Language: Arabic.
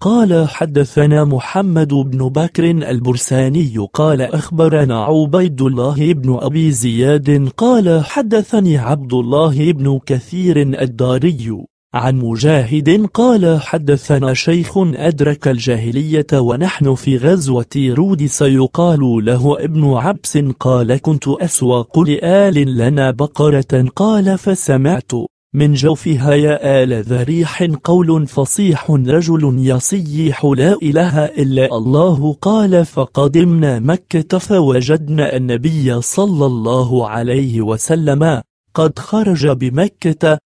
قال حدثنا محمد بن بكر البرساني قال أخبرنا عبيد الله بن أبي زياد قال حدثني عبد الله بن كثير الداري عن مجاهد قال حدثنا شيخ أدرك الجاهلية ونحن في غزوة رود سيقال له ابن عبس قال كنت أسوق لآل لنا بقرة قال فسمعت من جوفها يا آل ذريح قول فصيح رجل يصيح لا إله إلا الله قال فقدمنا مكة فوجدنا النبي صلى الله عليه وسلم قد خرج بمكة